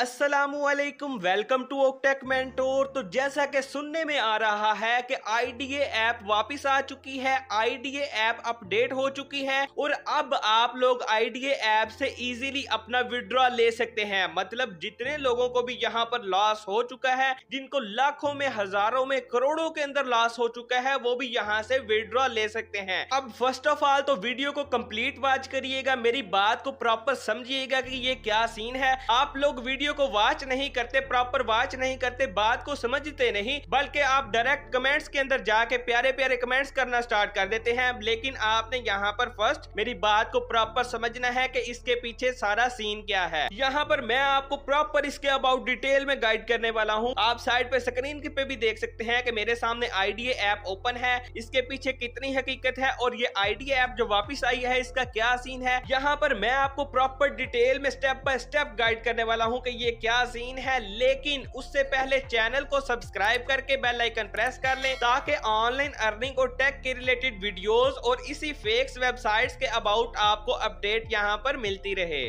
Aslam welcome to OkTech mentor तो जैसा कि सुनने में आ रहा है कि डी ऐप वापस आ चुकी है डी ऐप अपडेट हो चुकी है और अब आप लोग डी ऐप से इजीली अपना विड्रॉ ले सकते हैं मतलब जितने लोगों को भी यहाँ पर लॉस हो चुका है जिनको लाखों में हजारों में करोड़ों के अंदर लॉस हो चुका है वो भी यहाँ से विड्रॉ ले सकते हैं अब फर्स्ट ऑफ ऑल तो वीडियो को कम्प्लीट वॉच करिएगा मेरी बात को प्रॉपर समझिएगा कि ये क्या सीन है आप लोग वीडियो वीडियो को वॉच नहीं करते प्रॉपर वॉच नहीं करते बात को समझते नहीं बल्कि आप डायरेक्ट कमेंट्स के अंदर जाके प्यारे प्यारे कमेंट्स करना स्टार्ट कर देते हैं लेकिन आपने यहाँ पर फर्स्ट मेरी बात को प्रॉपर समझना है की इसके पीछे सारा सीन क्या है यहाँ पर मैं आपको प्रॉपर इसके अबाउट डिटेल में गाइड करने वाला हूँ आप साइड पे स्क्रीन पे भी देख सकते हैं की मेरे सामने आईडी ऐप ओपन है इसके पीछे कितनी हकीकत है और ये आईडी ऐप जो वापिस आई है इसका क्या सीन है यहाँ पर मैं आपको प्रॉपर डिटेल में स्टेप बाय स्टेप गाइड करने वाला हूँ कि ये क्या सीन है लेकिन उससे पहले चैनल को सब्सक्राइब करके बेल आइकन प्रेस कर ले ताकि ऑनलाइन अर्निंग और टेक के रिलेटेड वीडियोस और इसी फेक्स वेबसाइट्स के अबाउट आपको अपडेट यहाँ पर मिलती रहे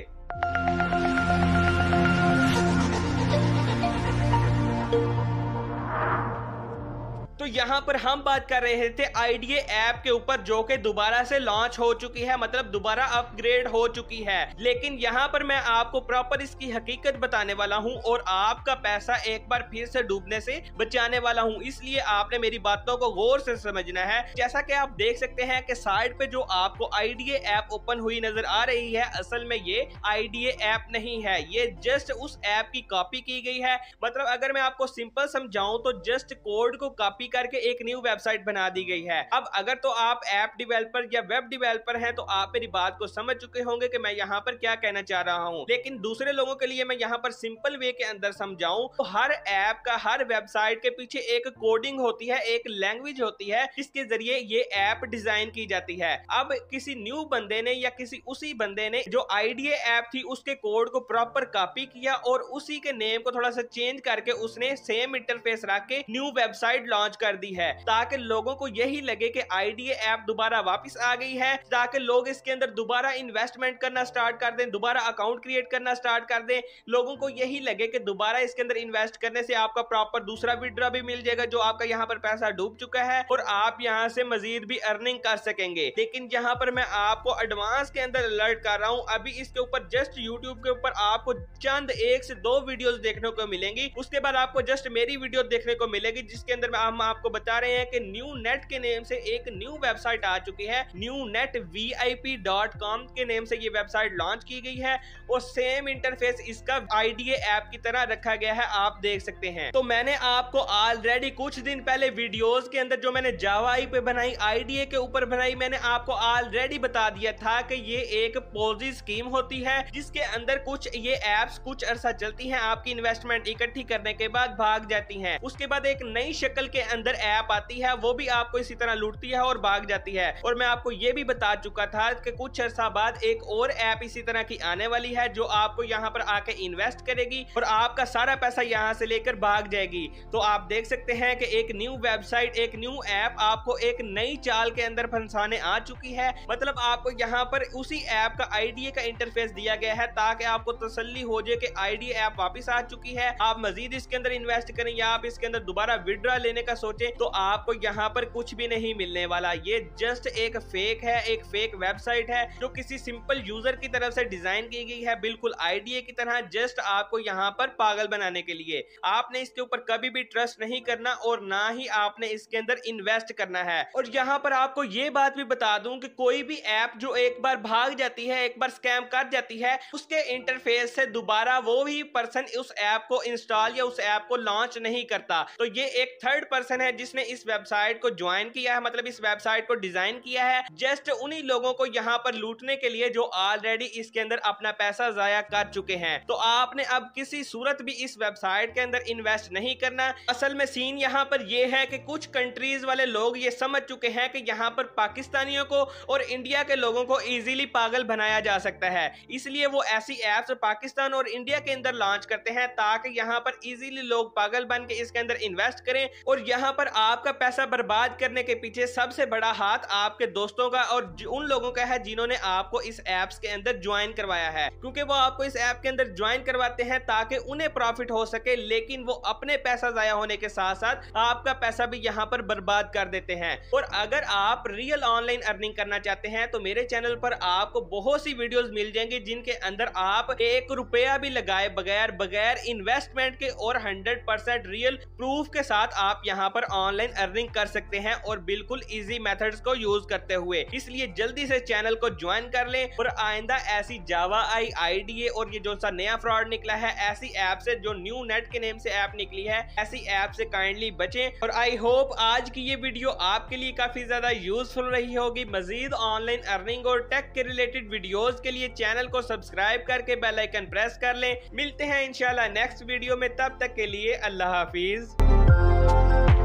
तो यहाँ पर हम बात कर रहे थे आईडीए ऐप के ऊपर जो के दोबारा से लॉन्च हो चुकी है मतलब दोबारा अपग्रेड हो चुकी है लेकिन यहाँ पर मैं आपको प्रॉपर इसकी हकीकत बताने वाला हूँ और आपका पैसा एक बार फिर से डूबने से बचाने वाला हूँ इसलिए आपने मेरी बातों को गौर से समझना है जैसा की आप देख सकते हैं की साइड पे जो आपको आईडीए ऐप ओपन हुई नजर आ रही है असल में ये आईडीए ऐप नहीं है ये जस्ट उस एप की कॉपी की गई है मतलब अगर मैं आपको सिंपल समझाऊं तो जस्ट कोड को कॉपी करके एक न्यू वेबसाइट बना दी गई है अब अगर तो आप एप डिवेलपर या वेब डिवेलपर हैं तो आप मेरी बात को समझ चुके होंगे कि मैं यहाँ पर क्या कहना चाह रहा हूँ लेकिन दूसरे लोगों के लिए मैं यहाँ पर सिंपल वे के अंदर समझाऊ तो हर ऐप का हर वेबसाइट के पीछे एक कोडिंग होती है एक लैंग्वेज होती है जिसके जरिए ये ऐप डिजाइन की जाती है अब किसी न्यू बंदे ने या किसी उसी बंदे ने जो आईडिया ऐप थी उसके कोड को प्रॉपर कॉपी किया और उसी के नेम को थोड़ा सा चेंज करके उसने सेम इंटरफेस रख के न्यू वेबसाइट लॉन्च कर दी है ताकि लोगों को यही लगे कि आईडीए ऐप दोबारा वापस आ गई है ताकि लोग इसके अंदर दोबारा इन्वेस्टमेंट करना स्टार्ट कर दें दोबारा अकाउंट क्रिएट करना स्टार्ट कर दें लोगों को यही लगे कि दोबारा इसके अंदर इन्वेस्ट करने से आपका प्रॉपर दूसरा विड्रॉ भी मिल जाएगा जो आपका यहाँ पर पैसा डूब चुका है और आप यहाँ से मजीद भी अर्निंग कर सकेंगे लेकिन यहाँ पर मैं आपको एडवांस के अंदर अलर्ट कर रहा हूँ अभी इसके ऊपर जस्ट यूट्यूब के ऊपर आपको चंद एक से दो वीडियो देखने को मिलेंगी उसके बाद आपको जस्ट मेरी वीडियो देखने को मिलेगी जिसके अंदर हम आपको बता रहे हैं कि न्यू नेट के नेम से एक न्यू वेबसाइट आ चुकी है new net V I P dot com के नेम से ये वेबसाइट लॉन्च की गई है और सेम इंटरफेस इसका आईडीए ऐप की तरह रखा गया है आप देख सकते हैं तो मैंने आपको ऑलरेडी कुछ दिन पहले वीडियोस के अंदर जो मैंने जावा आई पे बनाई आईडीए के ऊपर बनाई मैंने आपको ऑलरेडी बता दिया था कि ये एक पॉजी स्कीम होती है जिसके अंदर कुछ ये एप्स कुछ अरसा चलती हैं आपकी इन्वेस्टमेंट इकट्ठी करने के बाद भाग जाती हैं उसके बाद एक नई शक्ल के अंदर ऐप आती है वो भी आपको इसी तरह लूटती है और भाग जाती है और मैं आपको ये भी बता चुका था कि कुछ अरसा बाद एक और ऐप इसी तरह की आने वाली है जो आपको यहाँ पर आके इन्वेस्ट करेगी और आपका सारा पैसा यहाँ से लेकर भाग जाएगी तो आप देख सकते हैं कि एक न्यू वेबसाइट एक न्यू ऐप आपको एक नई चाल के अंदर फंसाने आ चुकी है मतलब आपको यहाँ पर उसी ऐप का आईडीए का इंटरफेस दिया गया है ताकि आपको तसली हो जाए कि आईडीए ऐप वापस आ चुकी है आप मजीद इसके अंदर इन्वेस्ट करें या आप इसके अंदर दोबारा विड्रा लेने का सोचे तो आपको यहाँ पर कुछ भी नहीं मिलने वाला ये जस्ट एक फेक है एक फेक वेबसाइट है जो किसी सिंपल यूजर की तरफ से डिजाइन की गई है बिल्कुल आईडीए की तरह जस्ट आपको यहाँ पर पागल बनाने के लिए आपने इसके ऊपर कभी भी ट्रस्ट नहीं करना और ना ही आपने इसके अंदर इन्वेस्ट करना है और यहाँ पर आपको ये बात भी बता दू की कोई भी ऐप जो एक बार भाग जाती है एक बार स्कैम कर जाती है उसके इंटरफेस से दोबारा वो भी पर्सन उस ऐप को इंस्टॉल या उस ऐप को लॉन्च नहीं करता तो ये एक थर्ड पर्सन पर्सन है जिसने इस वेबसाइट को ज्वाइन किया है मतलब इस वेबसाइट को डिजाइन किया है जस्ट उन्हीं लोगों को यहाँ पर लूटने के लिए जो ऑलरेडी इसके अंदर अपना पैसा जाया कर चुके हैं तो आपने अब किसी सूरत भी इस वेबसाइट के अंदर इन्वेस्ट नहीं करना असल में सीन यहाँ पर यह है कि कुछ कंट्रीज वाले लोग ये समझ चुके हैं कि यहाँ पर पाकिस्तानियों को और इंडिया के लोगों को इजीली पागल बनाया जा सकता है इसलिए वो ऐसी एप्स पाकिस्तान और इंडिया के अंदर लॉन्च करते हैं ताकि यहाँ पर इजीली लोग पागल बन के इसके अंदर इन्वेस्ट करें और यहाँ यहाँ पर आपका पैसा बर्बाद करने के पीछे सबसे बड़ा हाथ आपके दोस्तों का और उन लोगों का है जिन्होंने आपको इस एप्स के अंदर ज्वाइन करवाया है क्योंकि वो आपको इस ऐप के अंदर ज्वाइन करवाते हैं ताकि उन्हें प्रॉफिट हो सके लेकिन वो अपने पैसा जया होने के साथ साथ आपका पैसा भी यहाँ पर बर्बाद कर देते हैं और अगर आप रियल ऑनलाइन अर्निंग करना चाहते हैं तो मेरे चैनल पर आपको बहुत सी वीडियो मिल जाएंगी जिनके अंदर आप एक रुपया भी लगाए बगैर बगैर इन्वेस्टमेंट के और हंड्रेड रियल प्रूफ के साथ आप यहाँ यहाँ पर ऑनलाइन अर्निंग कर सकते हैं और बिल्कुल इजी मेथड्स को यूज करते हुए इसलिए जल्दी से चैनल को ज्वाइन कर लें और आइंदा ऐसी जावा आई आई और ये जो सा नया फ्रॉड निकला है ऐसी ऐप से जो न्यू नेट के नेम से ऐप निकली है ऐसी ऐप से काइंडली बचे और आई होप आज की ये वीडियो आपके लिए काफी ज्यादा यूजफुल रही होगी मजीद ऑनलाइन अर्निंग और टेक के रिलेटेड वीडियो के लिए चैनल को सब्सक्राइब करके बेलाइकन प्रेस कर ले मिलते हैं इनशाला नेक्स्ट वीडियो में तब तक के लिए अल्लाह हाफिज